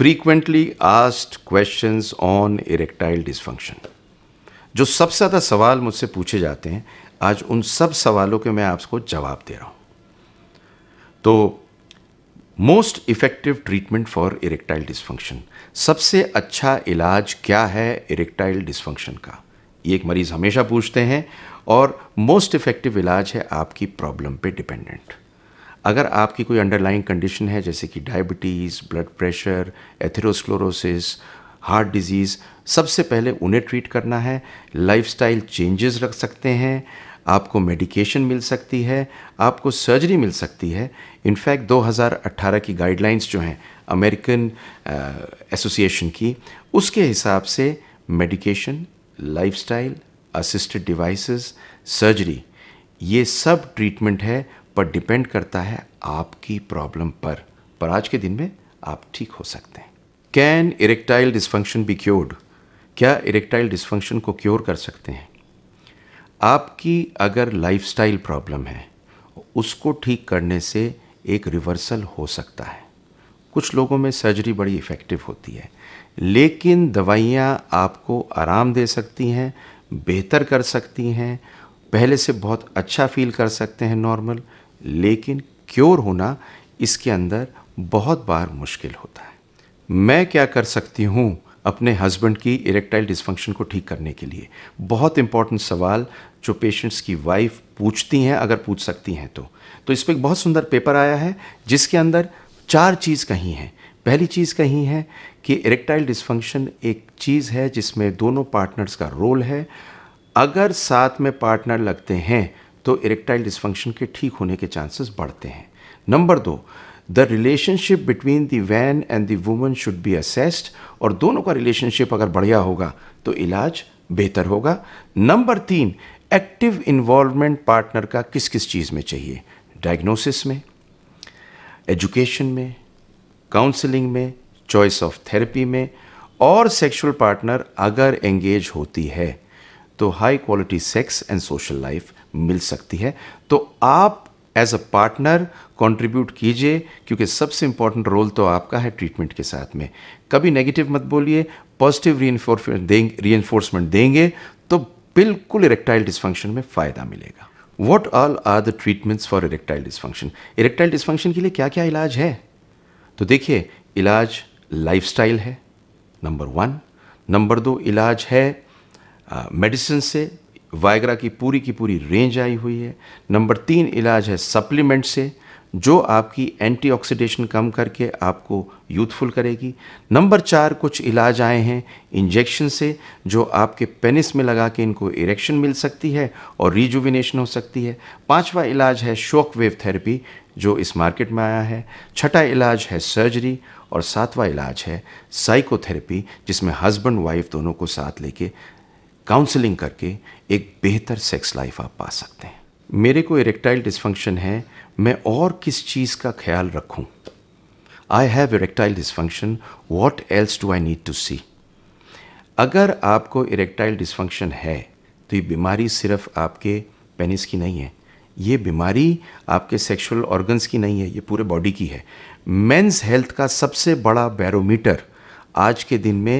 Frequently asked question on erectile dysfunction जो सबसे ज़्यादा सवाल मुझसे पूछे जाते हैं आज उन सब सवालों के मैं आपको जवाब दे रहा हूँ तो most effective treatment for erectile dysfunction सबसे अच्छा इलाज क्या है इरेक्टाइल डिसफंक्शन का ये एक मरीज़ हमेशा पूछते हैं और मोस्ट इफ़ेक्टिव इलाज है आपकी प्रॉब्लम पे डिपेंडेंट अगर आपकी कोई अंडरलाइंग कंडीशन है जैसे कि diabetes blood pressure atherosclerosis heart disease सबसे पहले उन्हें ट्रीट करना है लाइफस्टाइल चेंजेस रख सकते हैं आपको मेडिकेशन मिल सकती है आपको सर्जरी मिल सकती है इनफैक्ट 2018 की गाइडलाइंस जो हैं अमेरिकन एसोसिएशन uh, की उसके हिसाब से medication lifestyle assisted devices surgery ये सब ट्रीटमेंट है पर डिपेंड करता है आपकी प्रॉब्लम पर पर आज के दिन में आप ठीक हो सकते हैं can erectile dysfunction be cured क्या इरेक्टाइल डिस्फंक्शन को क्योर कर सकते हैं आपकी अगर लाइफस्टाइल प्रॉब्लम है उसको ठीक करने से एक रिवर्सल हो सकता है कुछ लोगों में सर्जरी बड़ी इफ़ेक्टिव होती है लेकिन दवाइयाँ आपको आराम दे सकती हैं बेहतर कर सकती हैं पहले से बहुत अच्छा फील कर सकते हैं नॉर्मल लेकिन क्योर होना इसके अंदर बहुत बार मुश्किल होता है मैं क्या कर सकती हूँ अपने हस्बैंड की इरेक्टाइल डिस्फंक्शन को ठीक करने के लिए बहुत इंपॉर्टेंट सवाल जो पेशेंट्स की वाइफ पूछती हैं अगर पूछ सकती हैं तो तो इस पर एक बहुत सुंदर पेपर आया है जिसके अंदर चार चीज़ कही हैं पहली चीज़ कही है कि इरेक्टाइल डिस्फंक्शन एक चीज़ है जिसमें दोनों पार्टनर्स का रोल है अगर साथ में पार्टनर लगते हैं तो इरेक्टाइल डिस्फंक्शन के ठीक होने के चांसेस बढ़ते हैं नंबर दो the relationship between the man and the woman should be assessed और दोनों का रिलेशनशिप अगर बढ़िया होगा तो इलाज बेहतर होगा नंबर तीन एक्टिव इन्वॉल्वमेंट पार्टनर का किस किस चीज़ में चाहिए डायग्नोसिस में एजुकेशन में काउंसलिंग में चॉइस ऑफ थेरेपी में और सेक्सुअल पार्टनर अगर एंगेज होती है तो high quality sex and social life मिल सकती है तो आप एज अ पार्टनर कंट्रीब्यूट कीजिए क्योंकि सबसे इंपॉर्टेंट रोल तो आपका है ट्रीटमेंट के साथ में कभी नेगेटिव मत बोलिए पॉजिटिव रीइन्फोर्समेंट देंगे एनफोर्समेंट देंगे तो बिल्कुल इरेक्टाइल डिस्फंक्शन में फ़ायदा मिलेगा what all are the treatments for erectile dysfunction erectile dysfunction के लिए क्या क्या इलाज है तो देखिए इलाज स्टाइल है नंबर वन नंबर दो इलाज है मेडिसिन से वायग्रा की पूरी की पूरी रेंज आई हुई है नंबर तीन इलाज है सप्लीमेंट से जो आपकी एंटीऑक्सीडेशन कम करके आपको यूथफुल करेगी नंबर चार कुछ इलाज आए हैं इंजेक्शन से जो आपके पेनिस में लगा के इनको इरेक्शन मिल सकती है और रिजुविनेशन हो सकती है पांचवा इलाज है शॉक वेव थेरेपी जो इस मार्केट में आया है छठा इलाज है सर्जरी और सातवां इलाज है साइकोथेरेपी जिसमें हस्बैंड वाइफ दोनों को साथ लेके काउंसलिंग करके एक बेहतर सेक्स लाइफ आप पा सकते हैं मेरे को इरेक्टाइल डिसफंक्शन है मैं और किस चीज़ का ख्याल रखूं? I have erectile dysfunction what else do I need to see अगर आपको इरेक्टाइल डिसफंक्शन है तो ये बीमारी सिर्फ आपके पेनिस की नहीं है ये बीमारी आपके सेक्सुअल ऑर्गन्स की नहीं है ये पूरे बॉडी की है मेंस हेल्थ का सबसे बड़ा बैरोमीटर आज के दिन में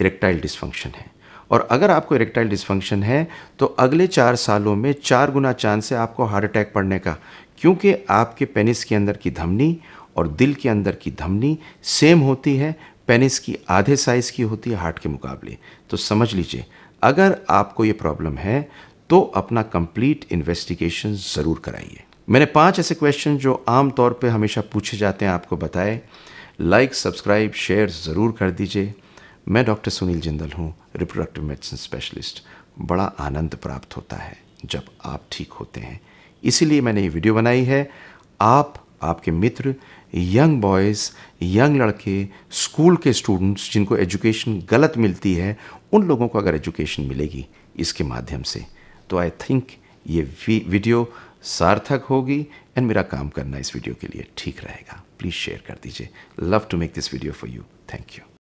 इरेक्टाइल डिसफंक्शन है और अगर आपको इरेक्टाइल डिसफंक्शन है तो अगले चार सालों में चार गुना चांस है आपको हार्ट अटैक पड़ने का क्योंकि आपके पेनिस के अंदर की धमनी और दिल के अंदर की धमनी सेम होती है पेनिस की आधे साइज़ की होती है हार्ट के मुकाबले तो समझ लीजिए अगर आपको ये प्रॉब्लम है तो अपना कंप्लीट इन्वेस्टिगेशन ज़रूर कराइए मैंने पांच ऐसे क्वेश्चन जो आम तौर पे हमेशा पूछे जाते हैं आपको बताए लाइक सब्सक्राइब शेयर ज़रूर कर दीजिए मैं डॉक्टर सुनील जिंदल हूँ रिप्रोडक्टिव मेडिसिन स्पेशलिस्ट बड़ा आनंद प्राप्त होता है जब आप ठीक होते हैं इसीलिए मैंने ये वीडियो बनाई है आप आपके मित्र यंग बॉयज़ यंग लड़के स्कूल के स्टूडेंट्स जिनको एजुकेशन गलत मिलती है उन लोगों को अगर एजुकेशन मिलेगी इसके माध्यम से तो आई थिंक ये वीडियो सार्थक होगी एंड मेरा काम करना इस वीडियो के लिए ठीक रहेगा प्लीज़ शेयर कर दीजिए love to make this video for you thank you